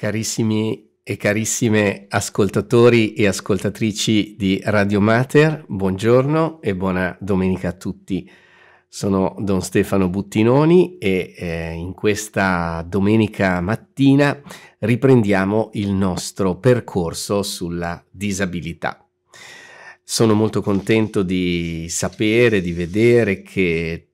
Carissimi e carissime ascoltatori e ascoltatrici di Radio Mater, buongiorno e buona domenica a tutti. Sono Don Stefano Buttinoni e eh, in questa domenica mattina riprendiamo il nostro percorso sulla disabilità. Sono molto contento di sapere, di vedere che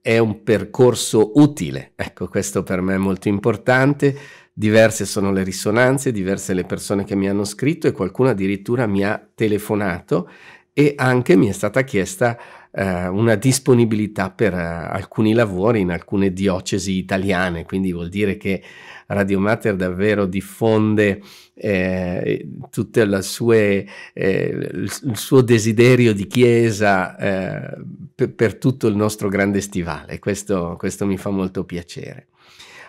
è un percorso utile. Ecco, questo per me è molto importante Diverse sono le risonanze, diverse le persone che mi hanno scritto e qualcuno addirittura mi ha telefonato e anche mi è stata chiesta eh, una disponibilità per eh, alcuni lavori in alcune diocesi italiane, quindi vuol dire che Radio Mater davvero diffonde eh, tutto sue, eh, il suo desiderio di chiesa eh, per, per, tutto il nostro grande stivale, questo, questo mi fa molto piacere.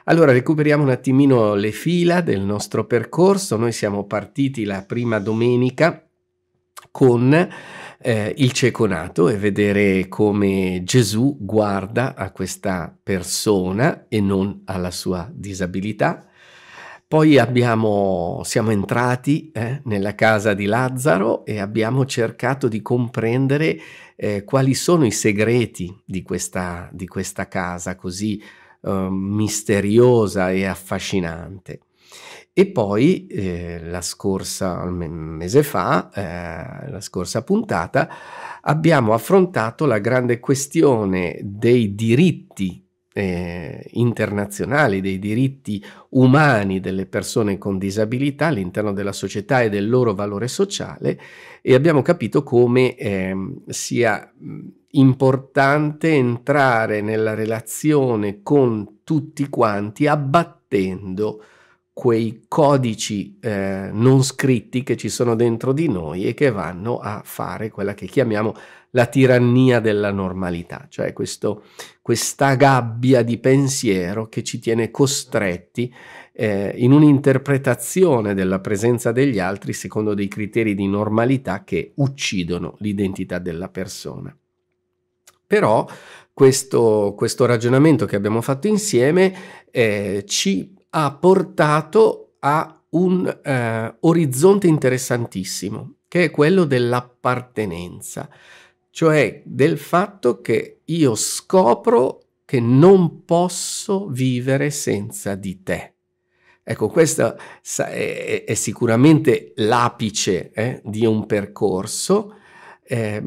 Allora recuperiamo un attimino le fila del nostro percorso. Noi siamo partiti la prima domenica con eh, il nato e vedere come Gesù guarda a questa persona e non alla sua disabilità. Poi abbiamo, siamo entrati eh, nella casa di Lazzaro e abbiamo cercato di comprendere eh, quali sono i segreti di questa, di questa casa così Ehm, misteriosa e affascinante. E poi eh, la scorsa, un mese fa, eh, la scorsa puntata, abbiamo affrontato la grande questione dei diritti eh, internazionali, dei diritti umani delle persone con disabilità all'interno della società e del loro valore sociale e abbiamo capito come eh, sia importante entrare nella relazione con tutti quanti abbattendo quei codici eh, non scritti che ci sono dentro di noi e che vanno a fare quella che chiamiamo la tirannia della normalità, cioè questo, questa gabbia di pensiero che ci tiene costretti eh, in un'interpretazione della presenza degli altri secondo dei criteri di normalità che uccidono l'identità della persona. Però questo, questo, ragionamento che abbiamo fatto insieme eh, ci ha portato a un eh, orizzonte interessantissimo, che è quello dell'appartenenza cioè del fatto che io scopro che non posso vivere senza di te. Ecco, questo è, sicuramente l'apice eh, di un percorso, eh,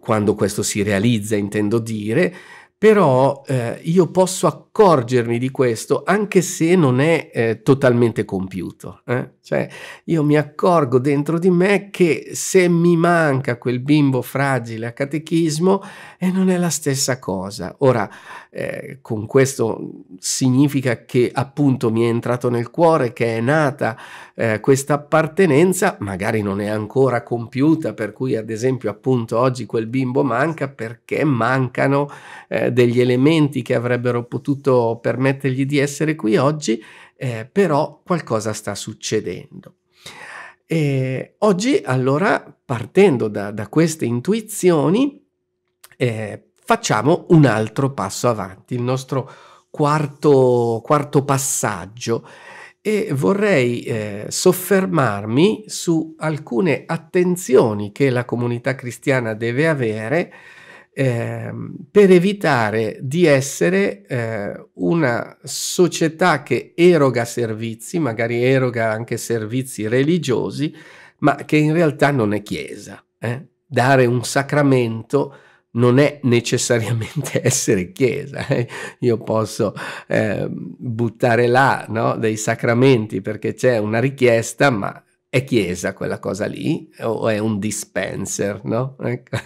quando questo si realizza, intendo dire, però eh, io posso accorgermi di questo anche se non è eh, totalmente compiuto. Eh? Cioè io mi accorgo dentro di me che se mi manca quel bimbo fragile a catechismo eh, non è la stessa cosa. Ora, eh, con questo significa che appunto mi è entrato nel cuore, che è nata eh, questa appartenenza, magari non è ancora compiuta, per cui ad esempio appunto oggi quel bimbo manca perché mancano... Eh, degli elementi che avrebbero potuto permettergli di essere qui oggi, eh, però qualcosa sta succedendo. E oggi allora, partendo da, da queste intuizioni, eh, facciamo un altro passo avanti, il nostro quarto, quarto passaggio e vorrei eh, soffermarmi su alcune attenzioni che la comunità cristiana deve avere Ehm, per evitare di essere eh, una società che eroga servizi, magari eroga anche servizi religiosi, ma che in realtà non è chiesa. Eh? Dare un sacramento non è necessariamente essere chiesa. Eh. Io posso eh, buttare là no, dei sacramenti perché c'è una richiesta, ma è chiesa quella cosa lì o è un dispenser, no? Ecco,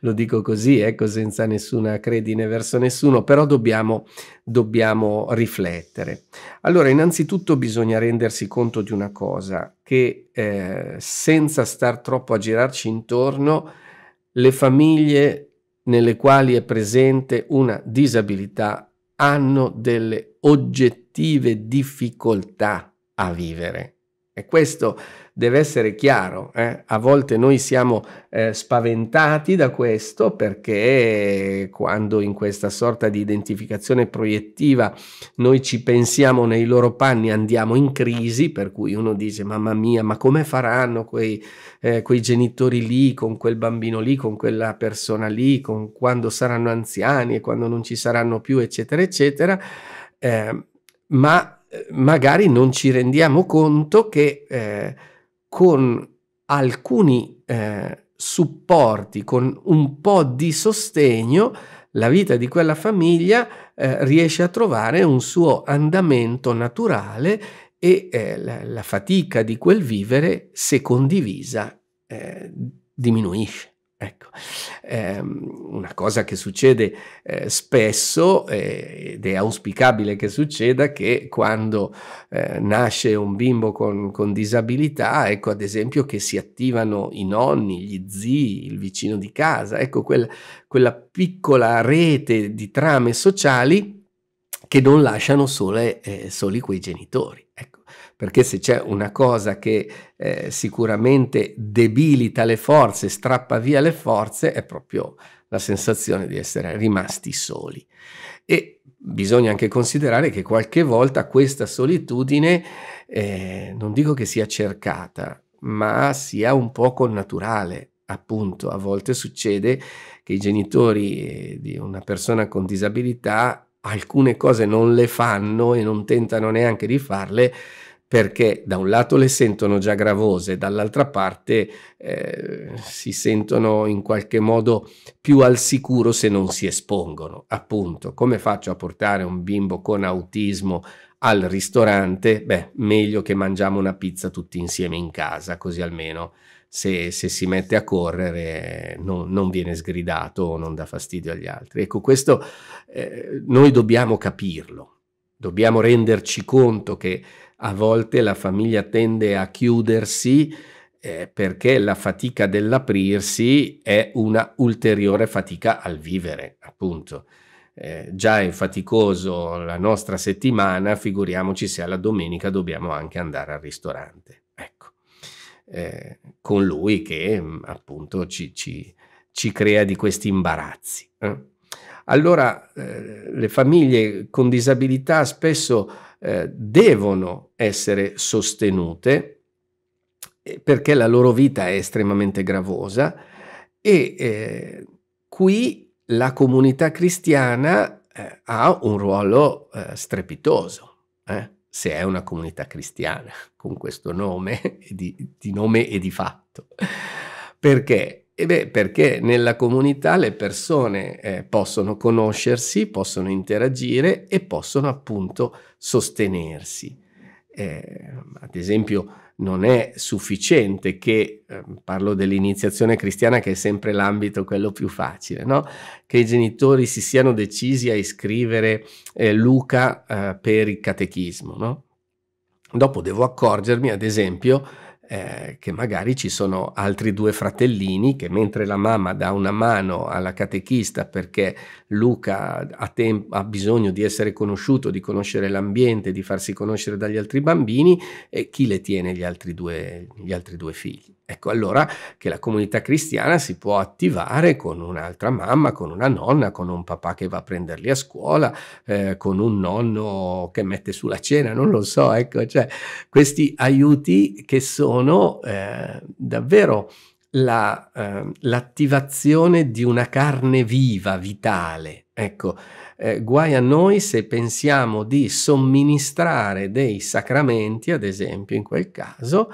lo dico così, ecco, senza nessuna credine verso nessuno, però dobbiamo, dobbiamo riflettere. Allora, innanzitutto bisogna rendersi conto di una cosa, che eh, senza star troppo a girarci intorno, le famiglie nelle quali è presente una disabilità hanno delle oggettive difficoltà a vivere e questo deve essere chiaro. Eh? A volte noi siamo eh, spaventati da questo perché quando in questa sorta di identificazione proiettiva noi ci pensiamo nei loro panni andiamo in crisi, per cui uno dice mamma mia, ma come faranno quei, eh, quei genitori lì, con quel bambino lì, con quella persona lì, con quando saranno anziani e quando non ci saranno più, eccetera, eccetera. Ehm, ma magari non ci rendiamo conto che eh, con alcuni eh, supporti, con un po' di sostegno, la vita di quella famiglia eh, riesce a trovare un suo andamento naturale e eh, la, la, fatica di quel vivere, se condivisa, eh, diminuisce. Ecco, ehm, una cosa che succede eh, spesso eh, ed è auspicabile che succeda che quando eh, nasce un bimbo con, con, disabilità, ecco ad esempio che si attivano i nonni, gli zii, il vicino di casa, ecco quel, quella piccola rete di trame sociali che non lasciano sole, eh, soli quei genitori perché se c'è una cosa che eh, sicuramente debilita le forze, strappa via le forze, è proprio la sensazione di essere rimasti soli. E bisogna anche considerare che qualche volta questa solitudine, eh, non dico che sia cercata, ma sia un po' naturale. Appunto, a volte succede che i genitori eh, di una persona con disabilità alcune cose non le fanno e non tentano neanche di farle perché da un lato le sentono già gravose, dall'altra parte eh, si sentono in qualche modo più al sicuro se non si espongono. Appunto, come faccio a portare un bimbo con autismo al ristorante? Beh, meglio che mangiamo una pizza tutti insieme in casa, così almeno se, se si mette a correre non, non, viene sgridato o non dà fastidio agli altri. Ecco, questo eh, noi dobbiamo capirlo, dobbiamo renderci conto che a volte la famiglia tende a chiudersi eh, perché la fatica dell'aprirsi è una ulteriore fatica al vivere, appunto. Eh, già è faticoso la nostra settimana, figuriamoci se alla domenica dobbiamo anche andare al ristorante. Ecco, eh, con lui che mm, appunto ci, ci, ci crea di questi imbarazzi. Eh. Allora eh, le famiglie con disabilità spesso eh, devono essere sostenute eh, perché la loro vita è estremamente gravosa e eh, qui la comunità cristiana eh, ha un ruolo eh, strepitoso se è una comunità cristiana con questo nome di, di nome e di fatto perché e beh, perché nella comunità le persone eh, possono conoscersi, possono interagire e possono appunto sostenersi. Eh, ad esempio, non è sufficiente che, eh, parlo dell'iniziazione cristiana che è sempre l'ambito quello più facile, no? che i genitori si siano decisi a iscrivere eh, Luca eh, per il catechismo. No? Dopo devo accorgermi, ad esempio, eh, che magari ci sono altri due fratellini che mentre la mamma dà una mano alla catechista perché Luca ha, tem- ha bisogno di essere conosciuto, di conoscere l'ambiente, di farsi conoscere dagli altri bambini, eh, chi le tiene gli altri, due, gli altri due figli? Ecco allora che la comunità cristiana si può attivare con un'altra mamma, con una nonna, con un papà che va a prenderli a scuola, eh, con un nonno che mette sulla cena, non lo so, ecco, cioè questi aiuti che sono sono eh, davvero la, eh, l'attivazione di una carne viva, vitale. Ecco, eh, guai a noi se pensiamo di somministrare dei sacramenti, ad esempio in quel caso,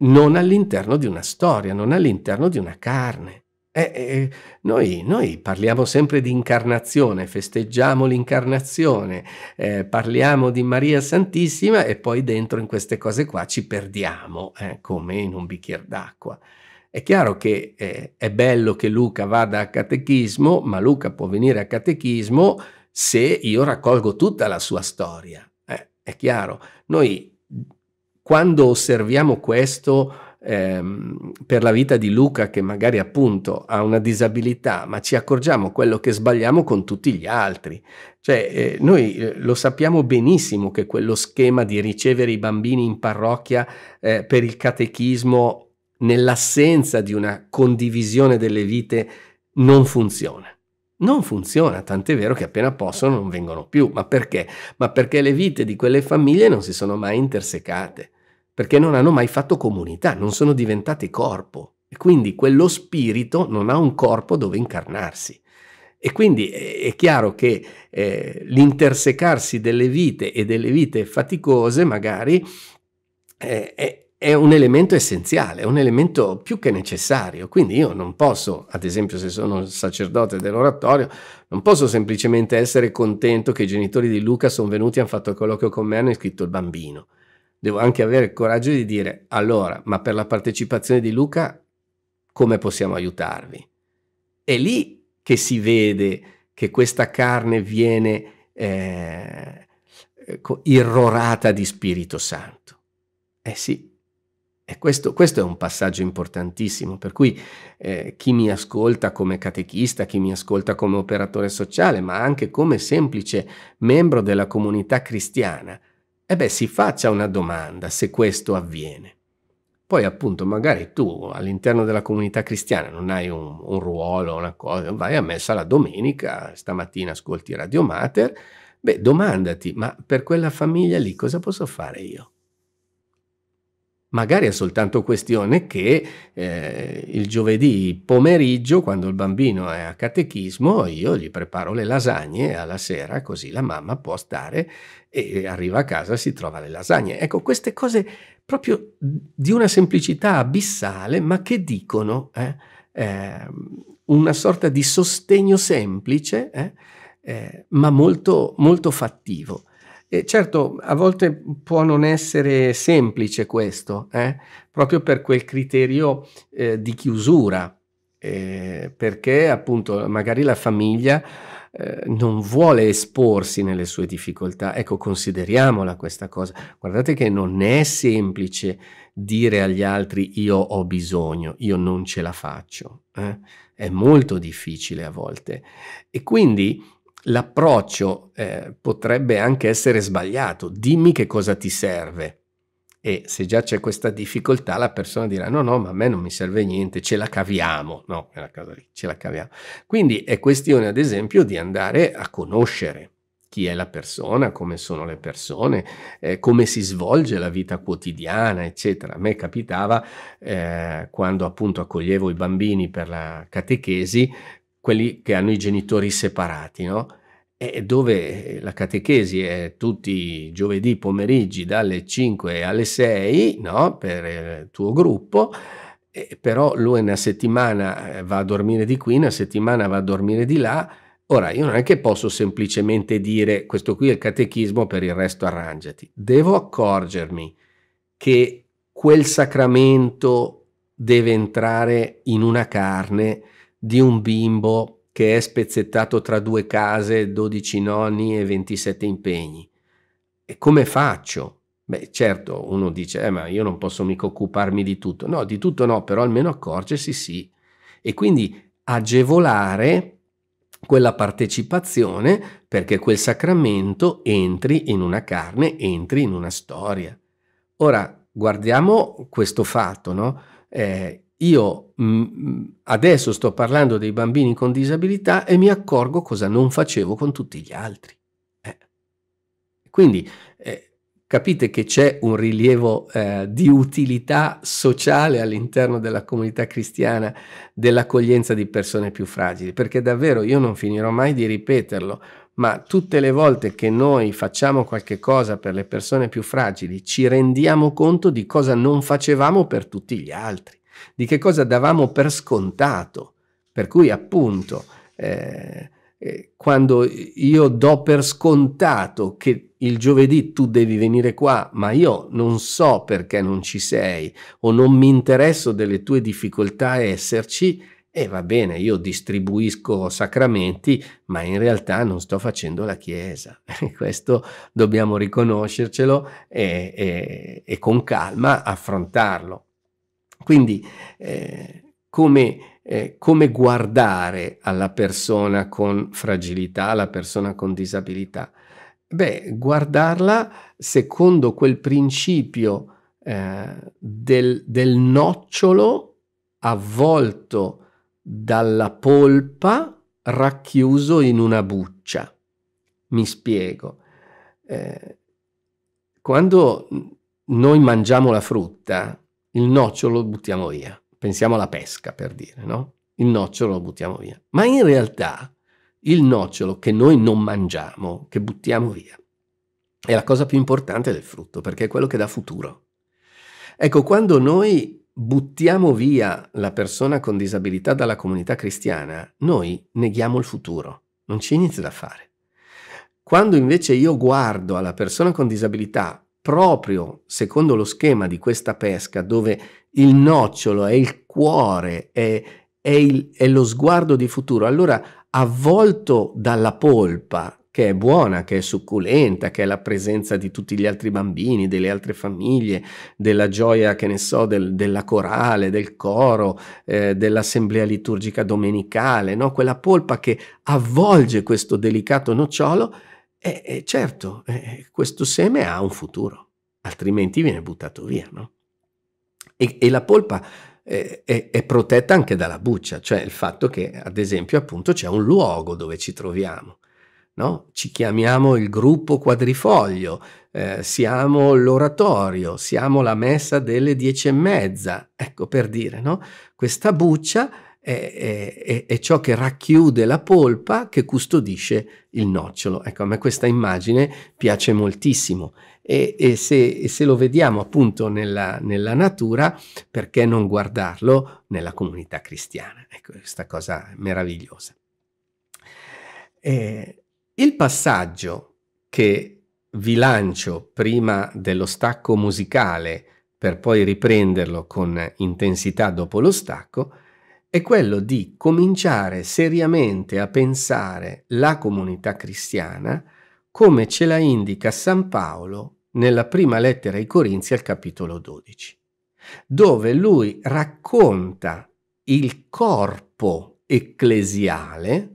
non all'interno di una storia, non all'interno di una carne. Eh, eh, eh, noi, noi, parliamo sempre di incarnazione, festeggiamo l'incarnazione, eh, parliamo di Maria Santissima e poi dentro in queste cose qua ci perdiamo, eh, come in un bicchiere d'acqua. È chiaro che eh, è bello che Luca vada a catechismo, ma Luca può venire a catechismo se io raccolgo tutta la sua storia. è chiaro, noi quando osserviamo questo ehm, per la vita di Luca che magari appunto ha una disabilità, ma ci accorgiamo quello che sbagliamo con tutti gli altri. Cioè, eh, noi eh, lo sappiamo benissimo che quello schema di ricevere i bambini in parrocchia eh, per il catechismo nell'assenza di una condivisione delle vite non funziona. Non funziona, tant'è vero che appena possono non vengono più. Ma perché? Ma perché le vite di quelle famiglie non si sono mai intersecate perché non hanno mai fatto comunità, non sono diventate corpo. E quindi quello spirito non ha un corpo dove incarnarsi. E quindi eh, è chiaro che eh, l'intersecarsi delle vite e delle vite faticose magari eh, è, è un elemento essenziale, è un elemento più che necessario. Quindi io non posso, ad esempio se sono sacerdote dell'oratorio, non posso semplicemente essere contento che i genitori di Luca sono venuti, hanno fatto il colloquio con me, hanno iscritto il bambino devo anche avere il coraggio di dire allora, ma per la partecipazione di Luca come possiamo aiutarvi? È lì che si vede che questa carne viene eh, eh irrorata di Spirito Santo. Eh sì, e questo, questo, è un passaggio importantissimo, per cui eh, chi mi ascolta come catechista, chi mi ascolta come operatore sociale, ma anche come semplice membro della comunità cristiana, e eh beh, si faccia una domanda se questo avviene. Poi appunto magari tu all'interno della comunità cristiana non hai un, un ruolo, una cosa, vai a messa la domenica, stamattina ascolti Radio Mater, beh domandati, ma per quella famiglia lì cosa posso fare io? Magari è soltanto questione che eh, il giovedì pomeriggio, quando il bambino è a catechismo, io gli preparo le lasagne alla sera, così la mamma può stare e arriva a casa e si trova le lasagne. Ecco, queste cose proprio di una semplicità abissale, ma che dicono eh, eh, una sorta di sostegno semplice, eh, eh, ma molto, molto fattivo. E certo, a volte può non essere semplice questo, eh? proprio per quel criterio eh, di chiusura, eh, perché appunto magari la famiglia eh, non vuole esporsi nelle sue difficoltà. Ecco, consideriamola questa cosa. Guardate che non è semplice dire agli altri io ho bisogno, io non ce la faccio. Eh. È molto difficile a volte. E quindi l'approccio eh, potrebbe anche essere sbagliato. Dimmi che cosa ti serve. E se già c'è questa difficoltà, la persona dirà: No, no, ma a me non mi serve niente, ce la caviamo. No, è la cosa lì, ce la caviamo. Quindi è questione, ad esempio, di andare a conoscere chi è la persona, come sono le persone, eh, come si svolge la vita quotidiana, eccetera. A me capitava eh, quando appunto accoglievo i bambini per la catechesi quelli che hanno i genitori separati, no? dove la catechesi è tutti i giovedì pomeriggi dalle 5 alle 6 no? per il eh, tuo gruppo, però lui una settimana eh, va a dormire di qui, una settimana va a dormire di là. Ora, io non è che posso semplicemente dire questo qui è il catechismo, per il resto arrangiati. Devo accorgermi che quel sacramento deve entrare in una carne di un bimbo che è spezzettato tra due case, 12 nonni e 27 impegni. E come faccio? Beh, certo, uno dice, eh, ma io non posso mica occuparmi di tutto. No, di tutto no, però almeno accorgersi sì. E quindi agevolare quella partecipazione perché quel sacramento entri in una carne, entri in una storia. Ora, guardiamo questo fatto, no? Eh, io mh, mm, mm, adesso sto parlando dei bambini con disabilità e mi accorgo cosa non facevo con tutti gli altri. Eh. Quindi eh, capite che c'è un rilievo eh, di utilità sociale all'interno della comunità cristiana dell'accoglienza di persone più fragili, perché davvero io non finirò mai di ripeterlo, ma tutte le volte che noi facciamo qualche cosa per le persone più fragili ci rendiamo conto di cosa non facevamo per tutti gli altri di che cosa davamo per scontato. Per cui appunto eh, eh, quando io do per scontato che il giovedì tu devi venire qua, ma io non so perché non ci sei o non mi interesso delle tue difficoltà a esserci, e eh, va bene, io distribuisco sacramenti, ma in realtà non sto facendo la Chiesa. Questo dobbiamo riconoscercelo e, e, e con calma affrontarlo. Quindi eh, come, eh, come guardare alla persona con fragilità, alla persona con disabilità? Beh, guardarla secondo quel principio eh, del, del, nocciolo avvolto dalla polpa racchiuso in una buccia. Mi spiego. Eh, quando noi mangiamo la frutta, il nocciolo lo buttiamo via. Pensiamo alla pesca, per dire, no? Il nocciolo lo buttiamo via. Ma in realtà il nocciolo che noi non mangiamo, che buttiamo via, è la cosa più importante del frutto, perché è quello che dà futuro. Ecco, quando noi buttiamo via la persona con disabilità dalla comunità cristiana, noi neghiamo il futuro, non c'è niente da fare. Quando invece io guardo alla persona con disabilità proprio secondo lo schema di questa pesca, dove il nocciolo è il cuore, è, è, il, è lo sguardo di futuro, allora avvolto dalla polpa, che è buona, che è succulenta, che è la presenza di tutti gli altri bambini, delle altre famiglie, della gioia, che ne so, del, della corale, del coro, eh, dell'assemblea liturgica domenicale, no? quella polpa che avvolge questo delicato nocciolo e, eh, e eh, certo, eh, eh, questo seme ha un futuro, altrimenti viene buttato via, no? E, e la polpa è, è, è, protetta anche dalla buccia, cioè il fatto che, ad esempio, appunto c'è un luogo dove ci troviamo. No? Ci chiamiamo il gruppo quadrifoglio, eh, siamo l'oratorio, siamo la messa delle dieci e mezza, ecco per dire, no? Questa buccia è, è, è, ciò che racchiude la polpa che custodisce il nocciolo. Ecco, a me questa immagine piace moltissimo e, e, se, e se, lo vediamo appunto nella, nella, natura, perché non guardarlo nella comunità cristiana? Ecco, questa cosa meravigliosa. Eh, il passaggio che vi lancio prima dello stacco musicale per poi riprenderlo con intensità dopo lo stacco, è quello di cominciare seriamente a pensare la comunità cristiana come ce la indica San Paolo nella prima lettera ai Corinzi al capitolo 12, dove lui racconta il corpo ecclesiale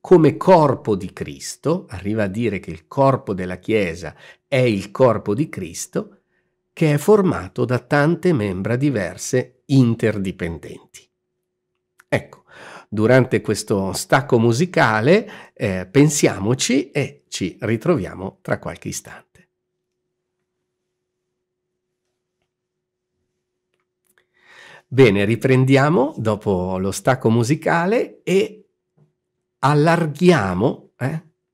come corpo di Cristo, arriva a dire che il corpo della Chiesa è il corpo di Cristo, che è formato da tante membra diverse interdipendenti. Ecco, durante questo stacco musicale eh, pensiamoci e ci ritroviamo tra qualche istante. Bene, riprendiamo dopo lo stacco musicale e allarghiamo, eh,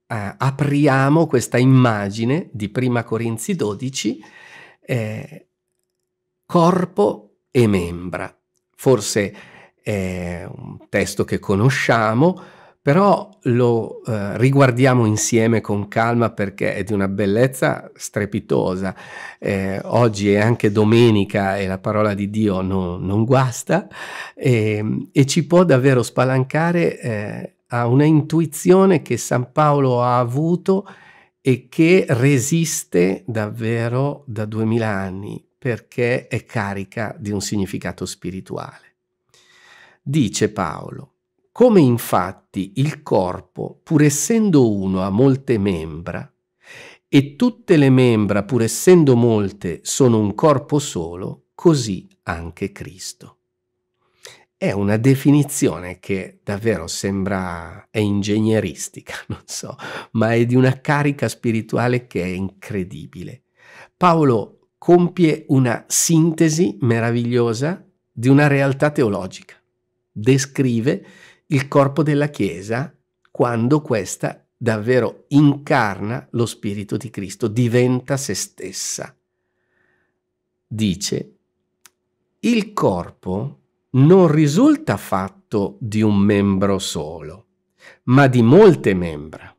eh, apriamo questa immagine di Prima Corinzi 12, eh, corpo e membra. Forse è un testo che conosciamo, però lo eh, riguardiamo insieme con calma perché è di una bellezza strepitosa. Eh, oggi è anche domenica e la parola di Dio no, non guasta eh, e ci può davvero spalancare eh, a una intuizione che San Paolo ha avuto e che resiste davvero da duemila anni perché è carica di un significato spirituale. Dice Paolo, come infatti il corpo, pur essendo uno, ha molte membra, e tutte le membra, pur essendo molte, sono un corpo solo, così anche Cristo. È una definizione che davvero sembra è ingegneristica, non so, ma è di una carica spirituale che è incredibile. Paolo compie una sintesi meravigliosa di una realtà teologica descrive il corpo della Chiesa quando questa davvero incarna lo Spirito di Cristo, diventa se stessa. Dice, il corpo non risulta fatto di un membro solo, ma di molte membra.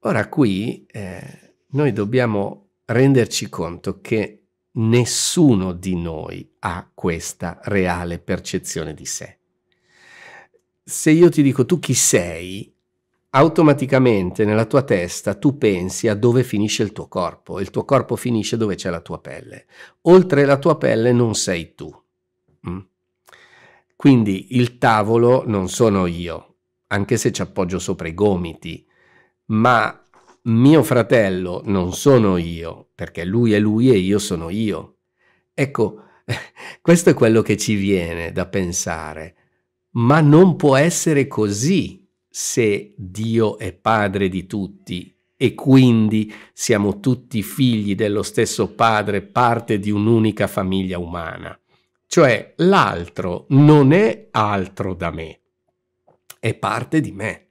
Ora qui eh, noi dobbiamo renderci conto che nessuno di noi ha questa reale percezione di sé. Se io ti dico tu chi sei, automaticamente nella tua testa tu pensi a dove finisce il tuo corpo, il tuo corpo finisce dove c'è la tua pelle. Oltre la tua pelle non sei tu. Mm? Quindi il tavolo non sono io, anche se ci appoggio sopra i gomiti, ma mio fratello non sono io, perché lui è lui e io sono io. Ecco, questo è quello che ci viene da pensare, ma non può essere così se Dio è padre di tutti e quindi siamo tutti figli dello stesso padre, parte di un'unica famiglia umana. Cioè l'altro non è altro da me, è parte di me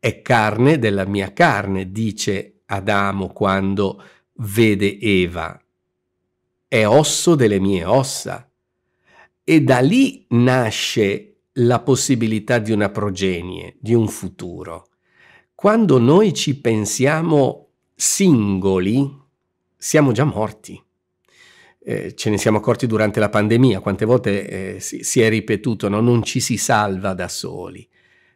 è carne della mia carne, dice Adamo quando vede Eva, è osso delle mie ossa. E da lì nasce la possibilità di una progenie, di un futuro. Quando noi ci pensiamo singoli, siamo già morti. Eh, ce ne siamo accorti durante la pandemia, quante volte eh, si, si, è ripetuto, no? non ci si salva da soli.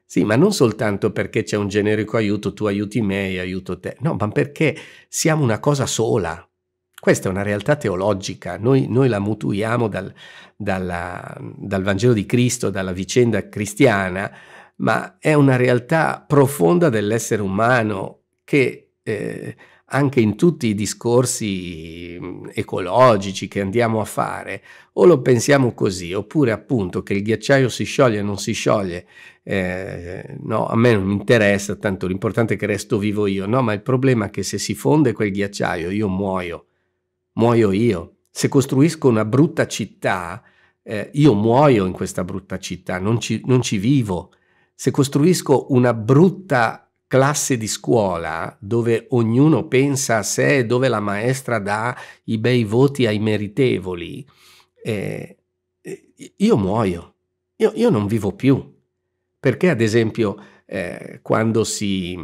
Sì, ma non soltanto perché c'è un generico aiuto, tu aiuti me e aiuto te, no, ma perché siamo una cosa sola. Questa è una realtà teologica, noi, noi la mutuiamo dal, dalla, dal Vangelo di Cristo, dalla vicenda cristiana, ma è una realtà profonda dell'essere umano che eh, anche in tutti i discorsi mm, ecologici che andiamo a fare, o lo pensiamo così, oppure appunto che il ghiacciaio si scioglie o non si scioglie, eh, no, a me non mi interessa, tanto l'importante è che resto vivo io, no, ma il problema è che se si fonde quel ghiacciaio io muoio, muoio io. Se costruisco una brutta città, eh, io muoio in questa brutta città, non ci, non ci vivo. Se costruisco una brutta città classe di scuola dove ognuno pensa a sé e dove la maestra dà i bei voti ai meritevoli, eh, eh io muoio, io, io, non vivo più. Perché ad esempio eh, quando si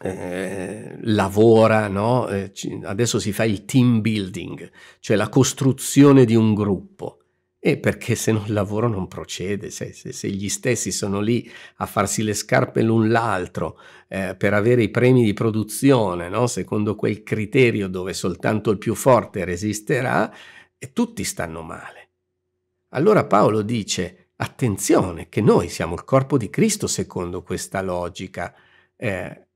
eh, lavora, no? Eh, adesso si fa il team building, cioè la costruzione di un gruppo, e perché se no il lavoro non procede, se, se, se, gli stessi sono lì a farsi le scarpe l'un l'altro eh, per avere i premi di produzione, no? secondo quel criterio dove soltanto il più forte resisterà, e tutti stanno male. Allora Paolo dice, attenzione, che noi siamo il corpo di Cristo secondo questa logica, eh,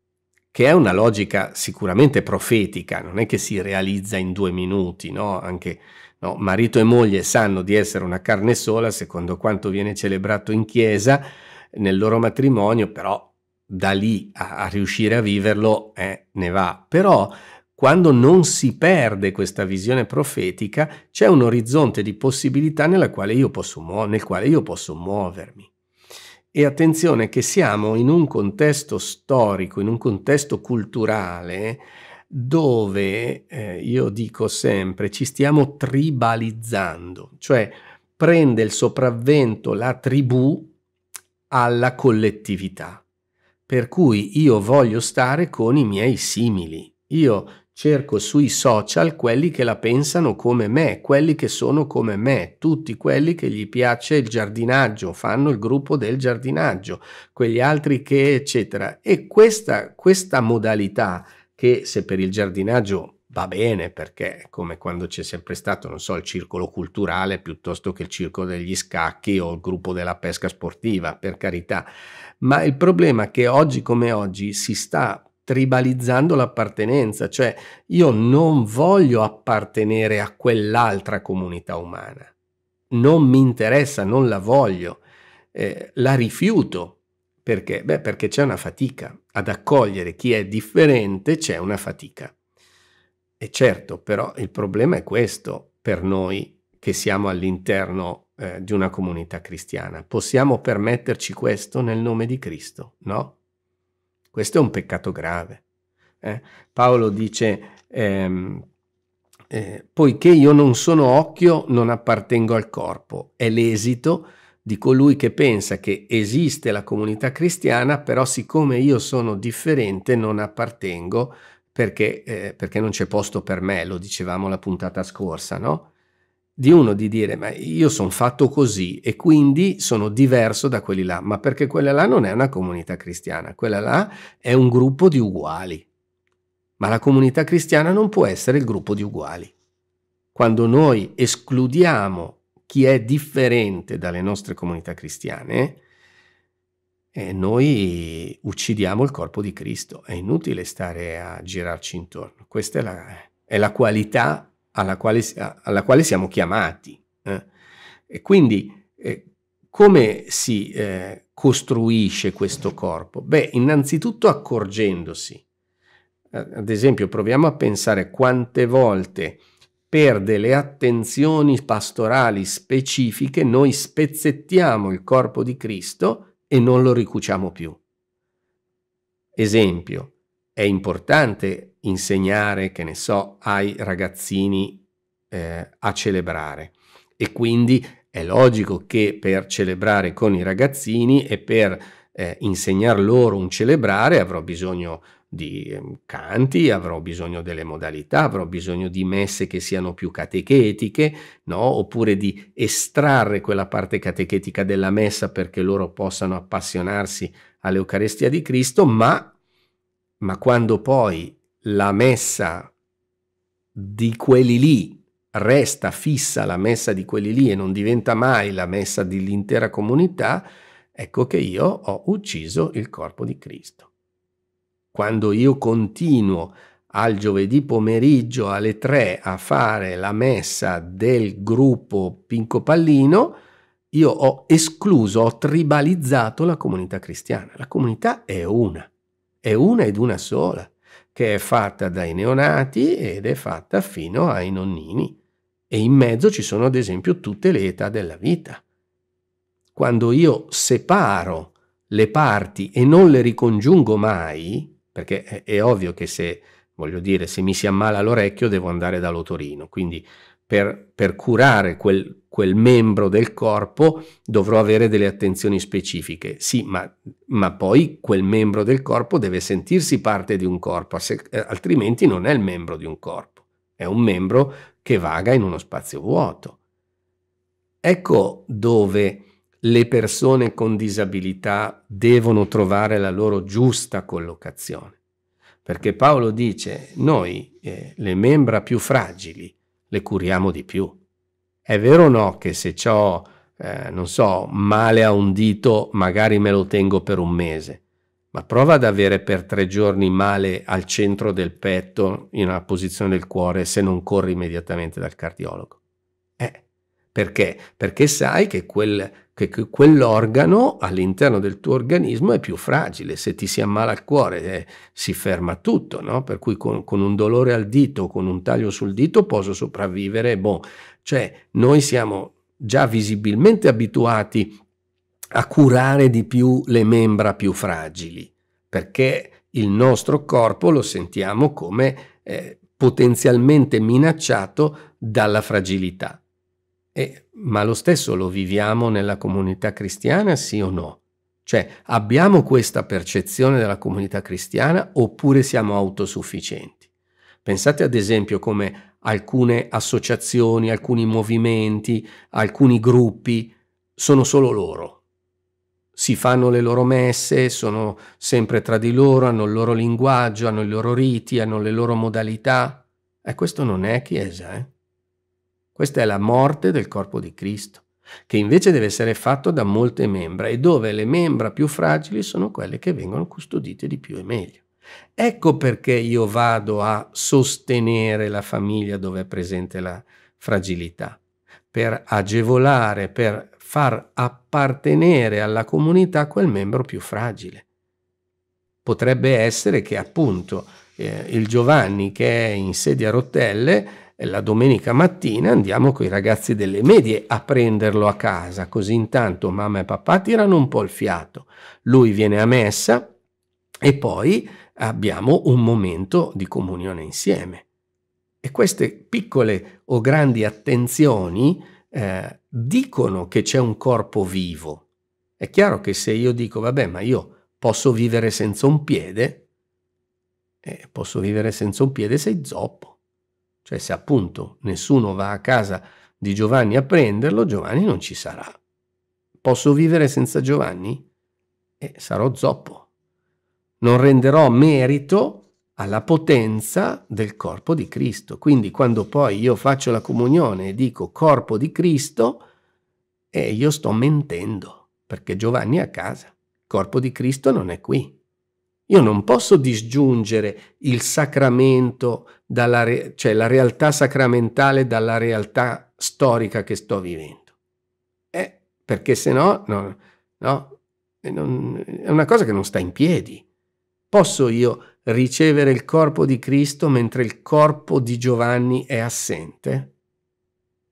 che è una logica sicuramente profetica, non è che si realizza in due minuti, no? anche no, marito e moglie sanno di essere una carne sola secondo quanto viene celebrato in chiesa nel loro matrimonio, però da lì a, a riuscire a viverlo eh, ne va. Però quando non si perde questa visione profetica, c'è un orizzonte di possibilità quale nel quale io posso muovermi. E attenzione che siamo in un contesto storico, in un contesto culturale dove eh, io dico sempre ci stiamo tribalizzando, cioè prende il sopravvento la tribù alla collettività. Per cui io voglio stare con i miei simili. Io cerco sui social quelli che la pensano come me, quelli che sono come me, tutti quelli che gli piace il giardinaggio, fanno il gruppo del giardinaggio, quegli altri che eccetera. E questa, questa modalità che se per il giardinaggio va bene perché come quando c'è sempre stato, non so, il circolo culturale piuttosto che il circolo degli scacchi o il gruppo della pesca sportiva, per carità, ma il problema è che oggi come oggi si sta tribalizzando l'appartenenza, cioè io non voglio appartenere a quell'altra comunità umana, non mi interessa, non la voglio, eh, la rifiuto. Perché? Beh, perché c'è una fatica, ad accogliere chi è differente c'è una fatica. E certo, però il problema è questo per noi che siamo all'interno eh, di una comunità cristiana. Possiamo permetterci questo nel nome di Cristo? No? Questo è un peccato grave. Eh? Paolo dice, ehm, eh, poiché io non sono occhio, non appartengo al corpo. È l'esito di colui che pensa che esiste la comunità cristiana, però siccome io sono differente non appartengo perché, eh, perché non c'è posto per me, lo dicevamo la puntata scorsa, no? Di uno di dire, ma io sono fatto così e quindi sono diverso da quelli là, ma perché quella là non è una comunità cristiana, quella là è un gruppo di uguali. Ma la comunità cristiana non può essere il gruppo di uguali. Quando noi escludiamo chi è differente dalle nostre comunità cristiane, eh, noi uccidiamo il corpo di Cristo. È inutile stare a girarci intorno. Questa è la, è la qualità alla quale, alla quale, siamo chiamati. Eh. E quindi eh, come si eh, costruisce questo corpo? Beh, innanzitutto accorgendosi. Ad esempio, proviamo a pensare quante volte per delle attenzioni pastorali specifiche noi spezzettiamo il corpo di Cristo e non lo ricuciamo più. Esempio, è importante insegnare, che ne so, ai ragazzini eh, a celebrare e quindi è logico che per celebrare con i ragazzini e per eh, insegnar loro un celebrare avrò bisogno di di ehm, canti, avrò bisogno delle modalità, avrò bisogno di messe che siano più catechetiche, no? oppure di estrarre quella parte catechetica della messa perché loro possano appassionarsi all'Eucarestia di Cristo, ma, ma quando poi la messa di quelli lì resta fissa la messa di quelli lì e non diventa mai la messa dell'intera comunità, ecco che io ho ucciso il corpo di Cristo quando io continuo al giovedì pomeriggio alle 3 a fare la messa del gruppo Pinco Pallino, io ho escluso, ho tribalizzato la comunità cristiana. La comunità è una, è una ed una sola, che è fatta dai neonati ed è fatta fino ai nonnini. E in mezzo ci sono ad esempio tutte le età della vita. Quando io separo le parti e non le ricongiungo mai, perché è, è ovvio che se, voglio dire, se mi si ammala l'orecchio devo andare dall'otorino, quindi per, per, curare quel, quel, membro del corpo dovrò avere delle attenzioni specifiche. Sì, ma, ma poi quel membro del corpo deve sentirsi parte di un corpo, se, eh, altrimenti non è il membro di un corpo, è un membro che vaga in uno spazio vuoto. Ecco dove le persone con disabilità devono trovare la loro giusta collocazione. Perché Paolo dice, noi eh, le membra più fragili le curiamo di più. È vero o no che se ho, eh, non so, male a un dito, magari me lo tengo per un mese, ma prova ad avere per tre giorni male al centro del petto, in una posizione del cuore, se non corri immediatamente dal cardiologo. Eh, perché? Perché sai che quel che quell'organo all'interno del tuo organismo è più fragile, se ti si ammala il cuore eh, si ferma tutto, no? per cui con, con, un dolore al dito, con un taglio sul dito posso sopravvivere, boh. cioè noi siamo già visibilmente abituati a curare di più le membra più fragili, perché il nostro corpo lo sentiamo come eh, potenzialmente minacciato dalla fragilità. E, ma lo stesso lo viviamo nella comunità cristiana, sì o no? Cioè, abbiamo questa percezione della comunità cristiana oppure siamo autosufficienti? Pensate ad esempio come alcune associazioni, alcuni movimenti, alcuni gruppi sono solo loro. Si fanno le loro messe, sono sempre tra di loro, hanno il loro linguaggio, hanno i loro riti, hanno le loro modalità. E questo non è Chiesa, eh? Questa è la morte del corpo di Cristo, che invece deve essere fatto da molte membra e dove le membra più fragili sono quelle che vengono custodite di più e meglio. Ecco perché io vado a sostenere la famiglia dove è presente la fragilità, per agevolare, per far appartenere alla comunità quel membro più fragile. Potrebbe essere che appunto eh, il Giovanni che è in sedia a rotelle la domenica mattina andiamo con i ragazzi delle medie a prenderlo a casa, così intanto mamma e papà tirano un po' il fiato. Lui viene a messa e poi abbiamo un momento di comunione insieme. E queste piccole o grandi attenzioni eh, dicono che c'è un corpo vivo. È chiaro che se io dico, vabbè, ma io posso vivere senza un piede, eh, posso vivere senza un piede, sei zoppo. Cioè se appunto nessuno va a casa di Giovanni a prenderlo, Giovanni non ci sarà. Posso vivere senza Giovanni? E eh, sarò zoppo. Non renderò merito alla potenza del corpo di Cristo. Quindi quando poi io faccio la comunione e dico corpo di Cristo, eh, io sto mentendo, perché Giovanni è a casa, il corpo di Cristo non è qui. Io non posso disgiungere il sacramento, dalla re- cioè la realtà sacramentale dalla realtà storica che sto vivendo. Eh, perché se no, no, no non, è una cosa che non sta in piedi. Posso io ricevere il corpo di Cristo mentre il corpo di Giovanni è assente?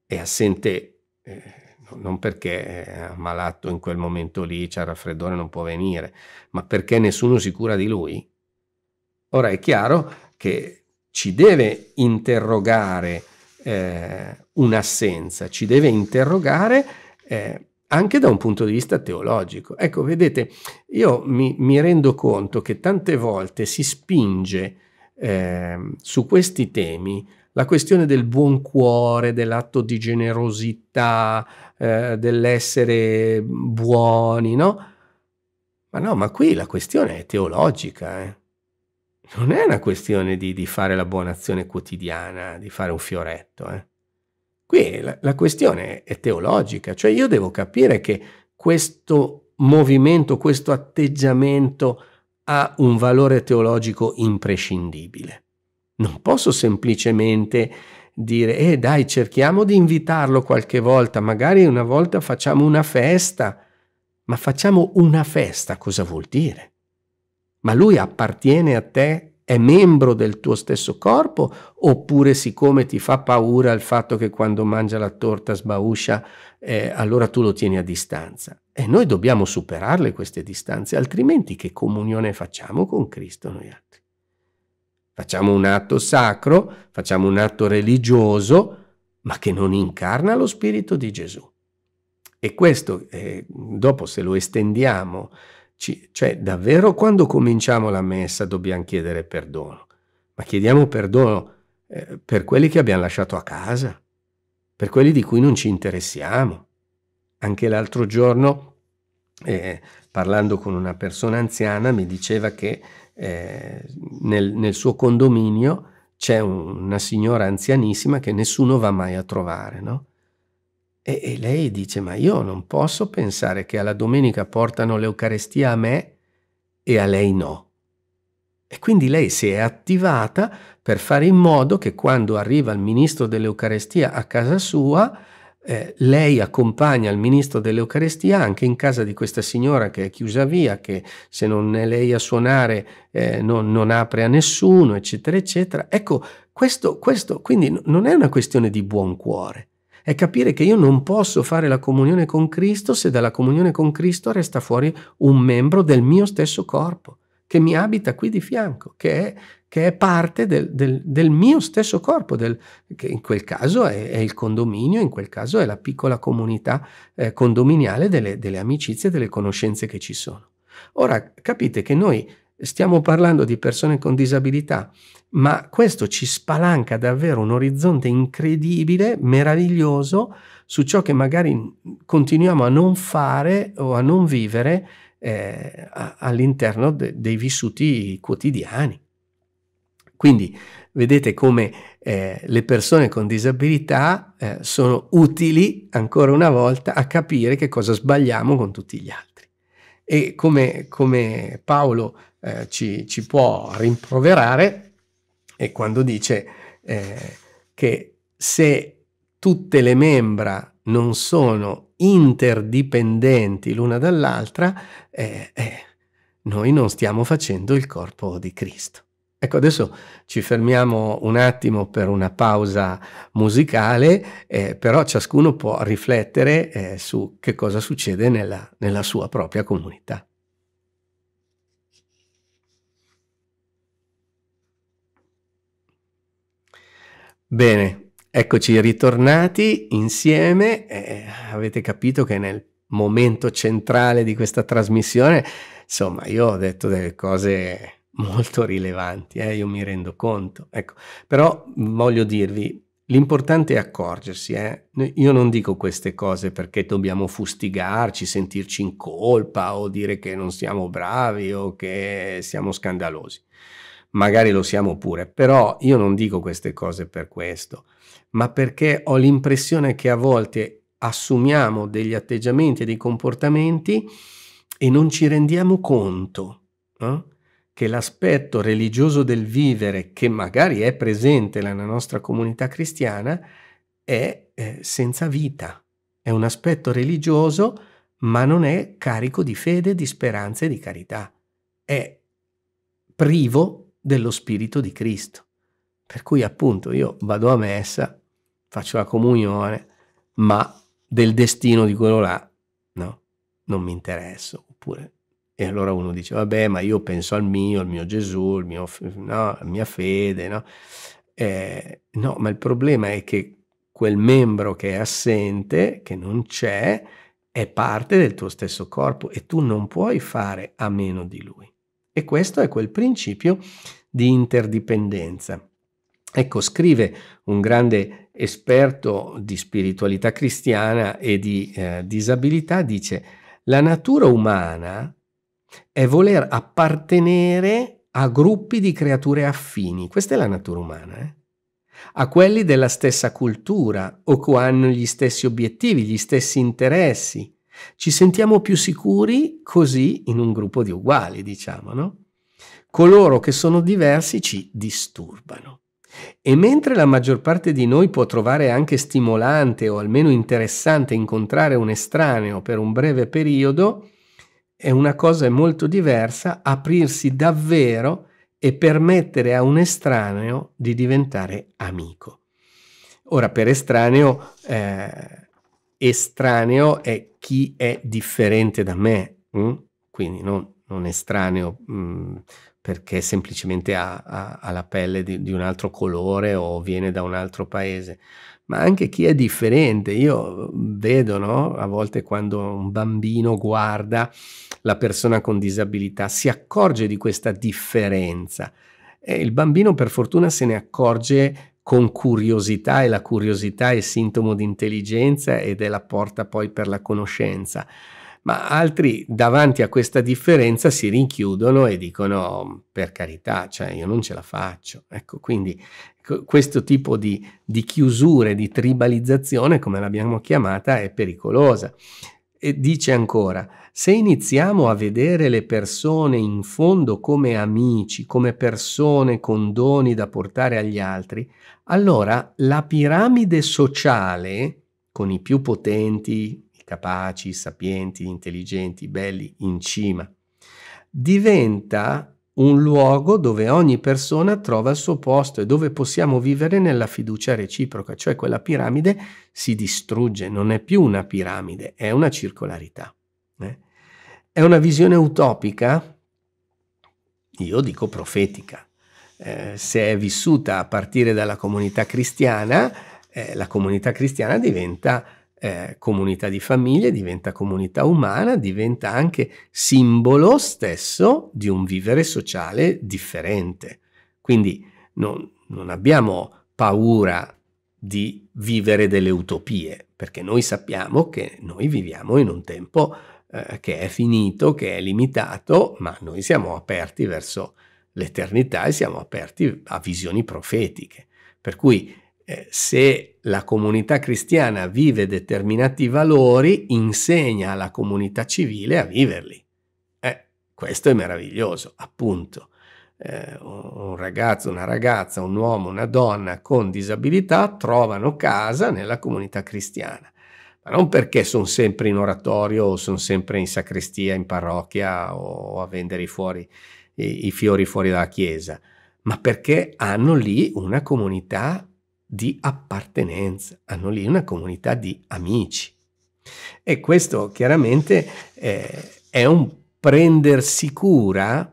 È assente... Eh, non perché è eh, ammalato in quel momento lì, c'ha raffreddore, non può venire, ma perché nessuno si cura di lui. Ora è chiaro che ci deve interrogare eh, un'assenza, ci deve interrogare eh, anche da un punto di vista teologico. Ecco, vedete, io mi, mi rendo conto che tante volte si spinge eh, su questi temi la questione del buon cuore, dell'atto di generosità, eh, dell'essere buoni, no? Ma no, ma qui la questione è teologica, eh? Non è una questione di, di, fare la buona azione quotidiana, di fare un fioretto, eh? Qui la, la questione è teologica, cioè io devo capire che questo movimento, questo atteggiamento ha un valore teologico imprescindibile. Non posso semplicemente dire, eh dai, cerchiamo di invitarlo qualche volta, magari una volta facciamo una festa. Ma facciamo una festa, cosa vuol dire? Ma lui appartiene a te è membro del tuo stesso corpo oppure siccome ti fa paura il fatto che quando mangia la torta sbauscia eh, allora tu lo tieni a distanza e noi dobbiamo superarle queste distanze altrimenti che comunione facciamo con Cristo noi altri Facciamo un atto sacro, facciamo un atto religioso, ma che non incarna lo Spirito di Gesù. E questo, eh, dopo se lo estendiamo, ci, cioè davvero quando cominciamo la messa dobbiamo chiedere perdono, ma chiediamo perdono eh, per quelli che abbiamo lasciato a casa, per quelli di cui non ci interessiamo. Anche l'altro giorno, eh, parlando con una persona anziana, mi diceva che eh, nel, nel, suo condominio c'è un, una signora anzianissima che nessuno va mai a trovare, no? E, e lei dice, ma io non posso pensare che alla domenica portano l'Eucarestia a me e a lei no. E quindi lei si è attivata per fare in modo che quando arriva il ministro dell'Eucarestia a casa sua, eh, lei accompagna il ministro dell'Eucarestia anche in casa di questa signora che è chiusa via, che se non è lei a suonare eh, non, non, apre a nessuno, eccetera, eccetera. Ecco, questo, questo quindi non è una questione di buon cuore, è capire che io non posso fare la comunione con Cristo se dalla comunione con Cristo resta fuori un membro del mio stesso corpo che mi abita qui di fianco, che è che è parte del, del, del mio stesso corpo, del, che in quel caso è, è, il condominio, in quel caso è la piccola comunità eh, condominiale delle, delle amicizie, delle conoscenze che ci sono. Ora capite che noi stiamo parlando di persone con disabilità, ma questo ci spalanca davvero un orizzonte incredibile, meraviglioso, su ciò che magari continuiamo a non fare o a non vivere eh, all'interno de- dei vissuti quotidiani. Quindi vedete come eh, le persone con disabilità eh, sono utili ancora una volta a capire che cosa sbagliamo con tutti gli altri. E come, come Paolo eh, ci, ci, può rimproverare è quando dice eh, che se tutte le membra non sono interdipendenti l'una dall'altra, eh, eh, noi non stiamo facendo il corpo di Cristo. Ecco, adesso ci fermiamo un attimo per una pausa musicale, eh, però ciascuno può riflettere eh, su che cosa succede nella, nella sua propria comunità. Bene, eccoci ritornati insieme. Eh, avete capito che nel momento centrale di questa trasmissione, insomma, io ho detto delle cose molto rilevanti, eh, io mi rendo conto. Ecco, però voglio dirvi, l'importante è accorgersi, eh. io non dico queste cose perché dobbiamo fustigarci, sentirci in colpa o dire che non siamo bravi o che siamo scandalosi. Magari lo siamo pure, però io non dico queste cose per questo, ma perché ho l'impressione che a volte assumiamo degli atteggiamenti e dei comportamenti e non ci rendiamo conto. Eh? che l'aspetto religioso del vivere, che magari è presente nella nostra comunità cristiana, è eh, senza vita. È un aspetto religioso, ma non è carico di fede, di speranza e di carità. È privo dello spirito di Cristo. Per cui appunto io vado a messa, faccio la comunione, ma del destino di quello là, no, non mi interesso, oppure e allora uno dice, vabbè, ma io penso al mio, al mio Gesù, al mio, no, alla mia fede, no? Eh, no, ma il problema è che quel membro che è assente, che non c'è, è parte del tuo stesso corpo e tu non puoi fare a meno di lui. E questo è quel principio di interdipendenza. Ecco, scrive un grande esperto di spiritualità cristiana e di eh, disabilità, dice, la natura umana è voler appartenere a gruppi di creature affini. Questa è la natura umana. Eh? A quelli della stessa cultura o che hanno gli stessi obiettivi, gli stessi interessi. Ci sentiamo più sicuri così in un gruppo di uguali, diciamo, no? Coloro che sono diversi ci disturbano. E mentre la maggior parte di noi può trovare anche stimolante o almeno interessante incontrare un estraneo per un breve periodo, è una cosa molto diversa aprirsi davvero e permettere a un estraneo di diventare amico. Ora, per estraneo, eh, estraneo è chi è differente da me, hm? quindi non, non estraneo mh, mm, perché semplicemente ha, ha, ha la pelle di, di, un altro colore o viene da un altro paese, ma anche chi è differente. Io mm, vedo no? a volte quando un bambino guarda la persona con disabilità, si accorge di questa differenza. E il bambino per fortuna se ne accorge con curiosità e la curiosità è sintomo di intelligenza ed è la porta poi per la conoscenza ma altri davanti a questa differenza si rinchiudono e dicono per carità, cioè io non ce la faccio. Ecco, quindi ecco, questo tipo di, di chiusure, di tribalizzazione, come l'abbiamo chiamata, è pericolosa. E dice ancora, se iniziamo a vedere le persone in fondo come amici, come persone con doni da portare agli altri, allora la piramide sociale, con i più potenti, capaci, sapienti, intelligenti, belli, in cima. Diventa un luogo dove ogni persona trova il suo posto e dove possiamo vivere nella fiducia reciproca, cioè quella piramide si distrugge, non è più una piramide, è una circolarità. Eh? È una visione utopica? Io dico profetica. Eh, se è vissuta a partire dalla comunità cristiana, eh, la comunità cristiana diventa eh, comunità di famiglie, diventa comunità umana, diventa anche simbolo stesso di un vivere sociale differente. Quindi non, non abbiamo paura di vivere delle utopie, perché noi sappiamo che noi viviamo in un tempo eh, che è finito, che è limitato, ma noi siamo aperti verso l'eternità e siamo aperti a visioni profetiche. Per cui eh, se la comunità cristiana vive determinati valori, insegna alla comunità civile a viverli. Eh, questo è meraviglioso, appunto. Eh, un ragazzo, una ragazza, un uomo, una donna con disabilità trovano casa nella comunità cristiana. Ma non perché sono sempre in oratorio o sono sempre in sacrestia, in parrocchia o a vendere fuori, i, i fiori fuori dalla chiesa, ma perché hanno lì una comunità di appartenenza, hanno lì una comunità di amici. E questo chiaramente eh, è un prendersi cura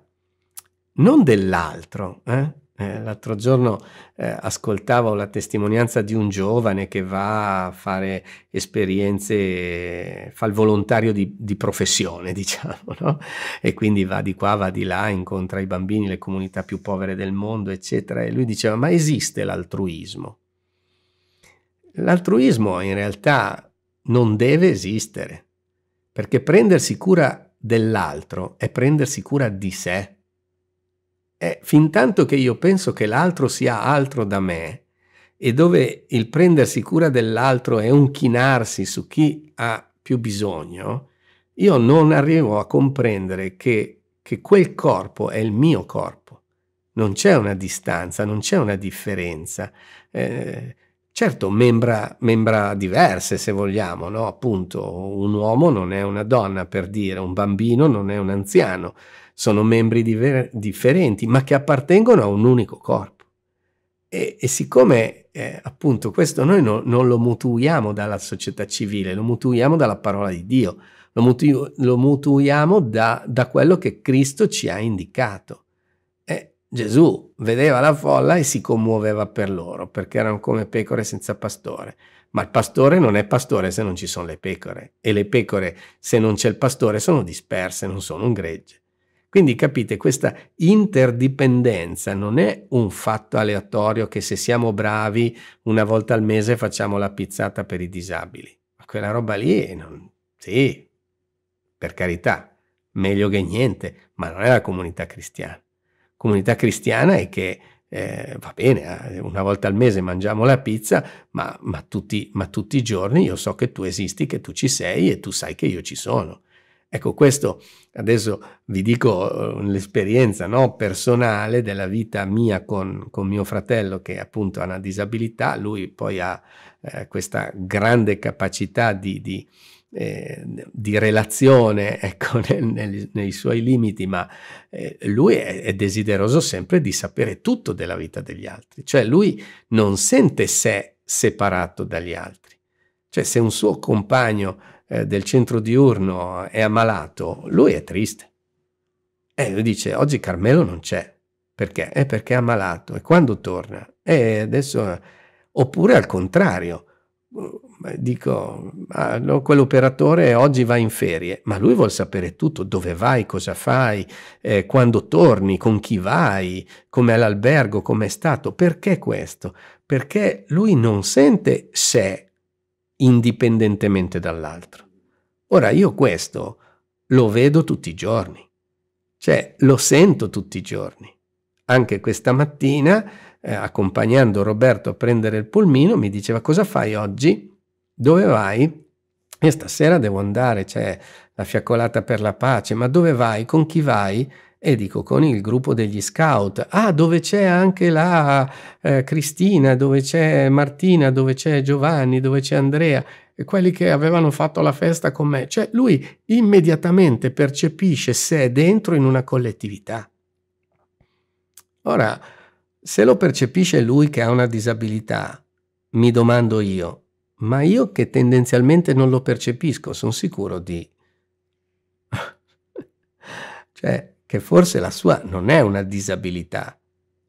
non dell'altro. Eh? eh l'altro giorno eh, ascoltavo la testimonianza di un giovane che va a fare esperienze, fa il volontario di, di professione, diciamo, no? e quindi va di qua, va di là, incontra i bambini, le comunità più povere del mondo, eccetera. E lui diceva, ma esiste l'altruismo? L'altruismo in realtà non deve esistere, perché prendersi cura dell'altro è prendersi cura di sé. E tanto che io penso che l'altro sia altro da me, e dove il prendersi cura dell'altro è un chinarsi su chi ha più bisogno, io non arrivo a comprendere che, che quel corpo è il mio corpo. Non c'è una distanza, non c'è una differenza. Eh, certo membra, membra diverse se vogliamo, no? appunto un uomo non è una donna per dire, un bambino non è un anziano, sono membri diver- differenti ma che appartengono a un unico corpo. E, e siccome eh, appunto questo noi no, non lo mutuiamo dalla società civile, lo mutuiamo dalla parola di Dio, lo, mutu- lo mutuiamo da, da quello che Cristo ci ha indicato. Gesù vedeva la folla e si commuoveva per loro, perché erano come pecore senza pastore. Ma il pastore non è pastore se non ci sono le pecore, e le pecore, se non c'è il pastore, sono disperse, non sono un gregge. Quindi capite, questa interdipendenza non è un fatto aleatorio che se siamo bravi una volta al mese facciamo la pizzata per i disabili. Ma quella roba lì, non... sì, per carità, meglio che niente, ma non è la comunità cristiana comunità cristiana è che eh, va bene, eh, una volta al mese mangiamo la pizza, ma, ma, tutti, ma tutti i giorni io so che tu esisti, che tu ci sei e tu sai che io ci sono. Ecco, questo adesso vi dico uh, l'esperienza no, personale della vita mia con, con, mio fratello che appunto ha una disabilità, lui poi ha eh, questa grande capacità di, di eh, di relazione ecco, nel, nel, nei suoi limiti, ma eh, lui è, è, desideroso sempre di sapere tutto della vita degli altri, cioè lui non sente sé separato dagli altri, cioè se un suo compagno eh, del centro diurno è ammalato, lui è triste. E lui dice, oggi Carmelo non c'è, perché? È perché è ammalato, e quando torna? E eh, adesso... Oppure al contrario, Boh, dico, ah, quell'operatore oggi va in ferie, ma lui vuole sapere tutto, dove vai, cosa fai, eh, quando torni, con chi vai, com'è l'albergo, com'è stato. Perché questo? Perché lui non sente sé indipendentemente dall'altro. Ora io questo lo vedo tutti i giorni, cioè lo sento tutti i giorni. Anche questa mattina eh, accompagnando Roberto a prendere il pulmino, mi diceva cosa fai oggi? Dove vai? E stasera devo andare, c'è la fiaccolata per la pace, ma dove vai? Con chi vai? e dico con il gruppo degli scout, ah dove c'è anche la eh, Cristina, dove c'è Martina, dove c'è Giovanni, dove c'è Andrea, e quelli che avevano fatto la festa con me, cioè lui immediatamente percepisce se è dentro in una collettività. Ora, se lo percepisce lui che ha una disabilità, mi domando io, ma io che tendenzialmente non lo percepisco, sono sicuro di... cioè, che forse la sua non è una disabilità.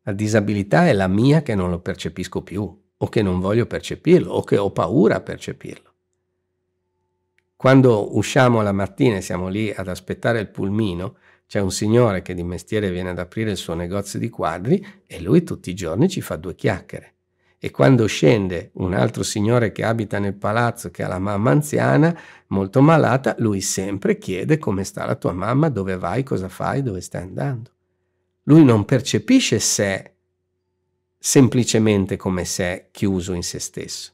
La disabilità è la mia che non lo percepisco più, o che non voglio percepirlo, o che ho paura a percepirlo. Quando usciamo la mattina e siamo lì ad aspettare il pulmino, c'è un signore che di mestiere viene ad aprire il suo negozio di quadri e lui tutti i giorni ci fa due chiacchiere. E quando scende un altro signore che abita nel palazzo, che ha la mamma anziana, molto malata, lui sempre chiede come sta la tua mamma, dove vai, cosa fai, dove stai andando. Lui non percepisce sé semplicemente come sé chiuso in se stesso.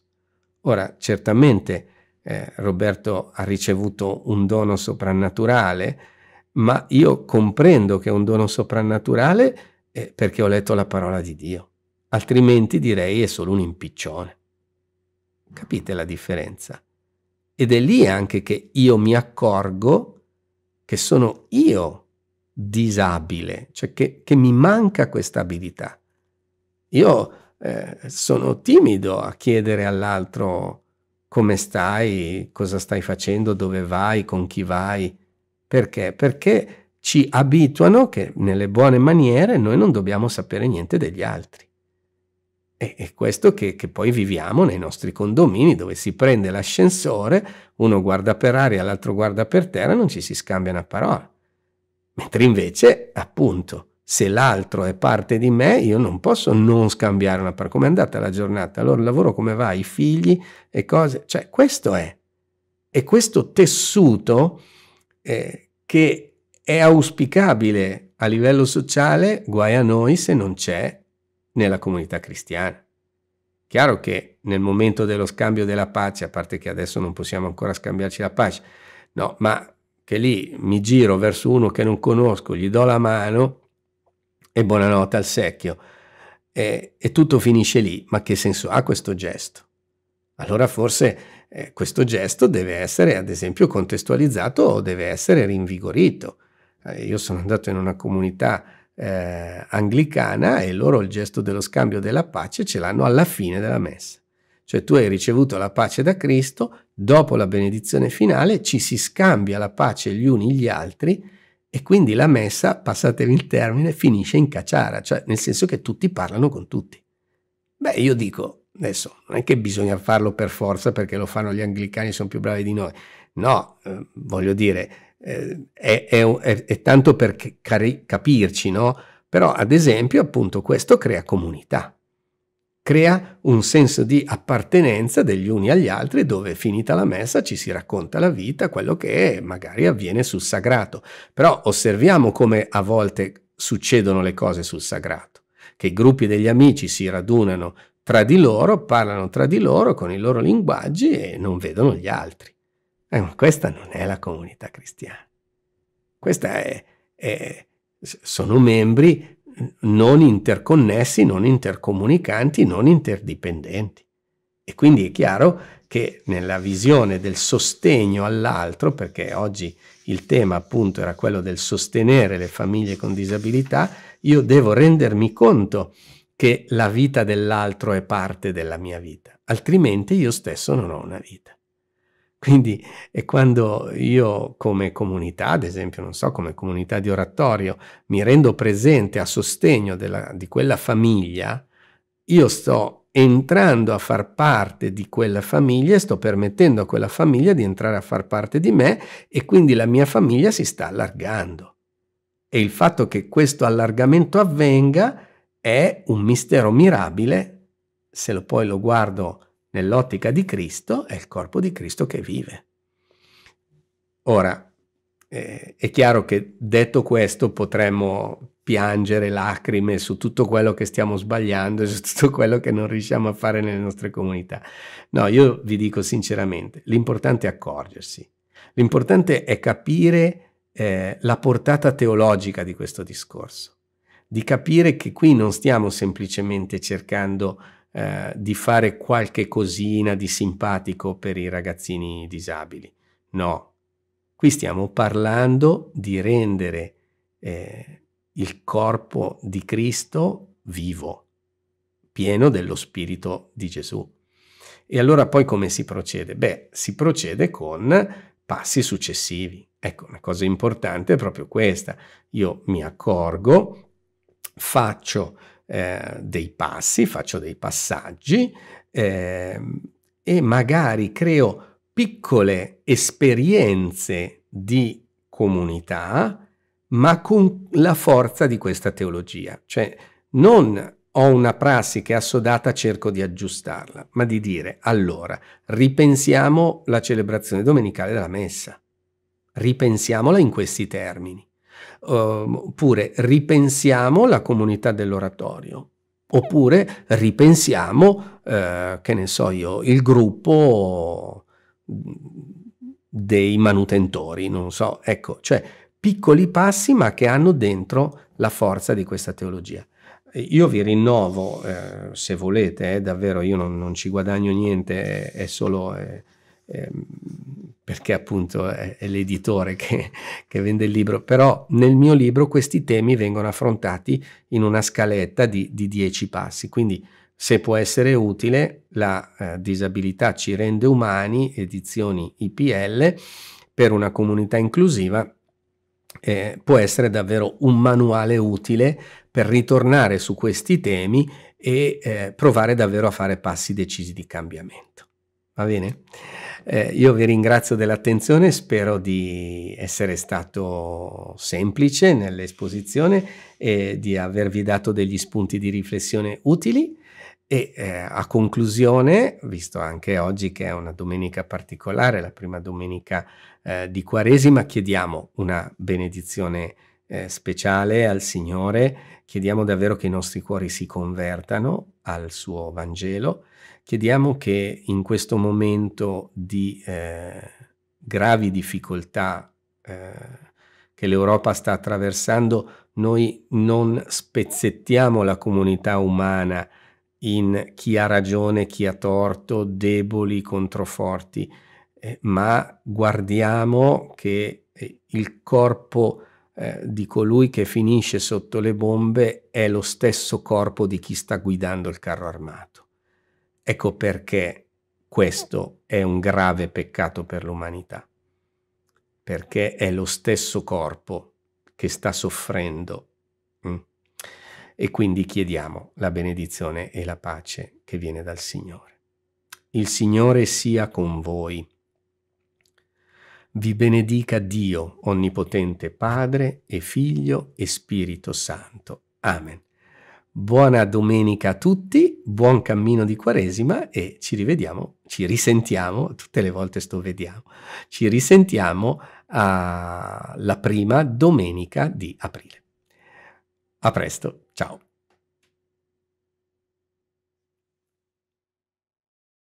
Ora, certamente eh, Roberto ha ricevuto un dono soprannaturale, ma io comprendo che è un dono soprannaturale eh, perché ho letto la parola di Dio, altrimenti direi è solo un impiccione. Capite la differenza? Ed è lì anche che io mi accorgo che sono io disabile, cioè che, che mi manca questa abilità. Io eh, sono timido a chiedere all'altro come stai, cosa stai facendo, dove vai, con chi vai. Perché? Perché ci abituano che nelle buone maniere noi non dobbiamo sapere niente degli altri. E, e questo che, che, poi viviamo nei nostri condomini dove si prende l'ascensore, uno guarda per aria, l'altro guarda per terra e non ci si scambia una parola. Mentre invece, appunto, se l'altro è parte di me, io non posso non scambiare una parola. Come è andata la giornata? Allora il lavoro come va? I figli e cose? Cioè, questo è. E questo tessuto eh, che è auspicabile a livello sociale, guai a noi se non c'è nella comunità cristiana. Chiaro che nel momento dello scambio della pace, a parte che adesso non possiamo ancora scambiarci la pace, no, ma che lì mi giro verso uno che non conosco, gli do la mano e buonanotte al secchio e, e tutto finisce lì, ma che senso ha questo gesto? Allora forse eh, questo gesto deve essere ad esempio contestualizzato o deve essere rinvigorito. Eh, io sono andato in una comunità eh, anglicana e loro il gesto dello scambio della pace ce l'hanno alla fine della messa. Cioè tu hai ricevuto la pace da Cristo, dopo la benedizione finale ci si scambia la pace gli uni gli altri e quindi la messa, passatemi il termine, finisce in cacciara, cioè nel senso che tutti parlano con tutti. Beh, io dico, Adesso non è che bisogna farlo per forza perché lo fanno gli anglicani, sono più bravi di noi. No, eh, voglio dire, eh, è, è, è, tanto per capirci, no? Però ad esempio appunto questo crea comunità, crea un senso di appartenenza degli uni agli altri dove finita la messa ci si racconta la vita, quello che magari avviene sul sagrato. Però osserviamo come a volte succedono le cose sul sagrato che i gruppi degli amici si radunano fra di loro, parlano tra di loro con i loro linguaggi e non vedono gli altri. Eh, ma questa non è la comunità cristiana. Questa è, è, sono membri non interconnessi, non intercomunicanti, non interdipendenti. E quindi è chiaro che nella visione del sostegno all'altro, perché oggi il tema appunto era quello del sostenere le famiglie con disabilità, io devo rendermi conto che la vita dell'altro è parte della mia vita, altrimenti io stesso non ho una vita. Quindi è quando io come comunità, ad esempio, non so, come comunità di oratorio, mi rendo presente a sostegno della, di quella famiglia, io sto entrando a far parte di quella famiglia e sto permettendo a quella famiglia di entrare a far parte di me e quindi la mia famiglia si sta allargando. E il fatto che questo allargamento avvenga è un mistero mirabile se lo poi lo guardo nell'ottica di Cristo, è il corpo di Cristo che vive. Ora, eh, è chiaro che detto questo potremmo piangere lacrime su tutto quello che stiamo sbagliando e su tutto quello che non riusciamo a fare nelle nostre comunità. No, io vi dico sinceramente, l'importante è accorgersi, l'importante è capire eh, la portata teologica di questo discorso di capire che qui non stiamo semplicemente cercando eh, di fare qualche cosina di simpatico per i ragazzini disabili. No, qui stiamo parlando di rendere eh, il corpo di Cristo vivo, pieno dello Spirito di Gesù. E allora poi come si procede? Beh, si procede con passi successivi. Ecco, una cosa importante è proprio questa. Io mi accorgo faccio eh, dei passi, faccio dei passaggi eh, e magari creo piccole esperienze di comunità, ma con la forza di questa teologia. Cioè non ho una prassi che è assodata, cerco di aggiustarla, ma di dire allora ripensiamo la celebrazione domenicale della messa, ripensiamola in questi termini. Ehm, oppure ripensiamo la comunità dell'oratorio, oppure ripensiamo, eh, che ne so io, il gruppo dei manutentori, non so, ecco, cioè piccoli passi ma che hanno dentro la forza di questa teologia. Io vi rinnovo, eh, se volete, eh, davvero io non, non, ci guadagno niente, è, solo... È, eh, è, ehm, perché appunto è, è l'editore che, che, vende il libro, però nel mio libro questi temi vengono affrontati in una scaletta di, di 10 passi, quindi se può essere utile la eh, disabilità ci rende umani, edizioni IPL, per una comunità inclusiva, eh, può essere davvero un manuale utile per ritornare su questi temi e eh, provare davvero a fare passi decisi di cambiamento. Va bene? Eh, io vi ringrazio dell'attenzione, spero di essere stato semplice nell'esposizione e di avervi dato degli spunti di riflessione utili. E eh, a conclusione, visto anche oggi che è una domenica particolare, la prima domenica eh, di Quaresima, chiediamo una benedizione eh, speciale al Signore, chiediamo davvero che i nostri cuori si convertano al suo Vangelo, chiediamo che in questo momento di eh, gravi difficoltà eh, che l'Europa sta attraversando, noi non spezzettiamo la comunità umana in chi ha ragione, chi ha torto, deboli contro forti, eh, ma guardiamo che eh, il corpo eh, di colui che finisce sotto le bombe è lo stesso corpo di chi sta guidando il carro armato. Ecco perché questo è un grave peccato per l'umanità, perché è lo stesso corpo che sta soffrendo. Mm? E quindi chiediamo la benedizione e la pace che viene dal Signore. Il Signore sia con voi. Vi benedica Dio Onnipotente Padre e Figlio e Spirito Santo. Amen. Buona domenica a tutti, buon cammino di Quaresima e ci rivediamo, ci risentiamo, tutte le volte sto vediamo, ci risentiamo alla prima domenica di aprile. A presto, ciao.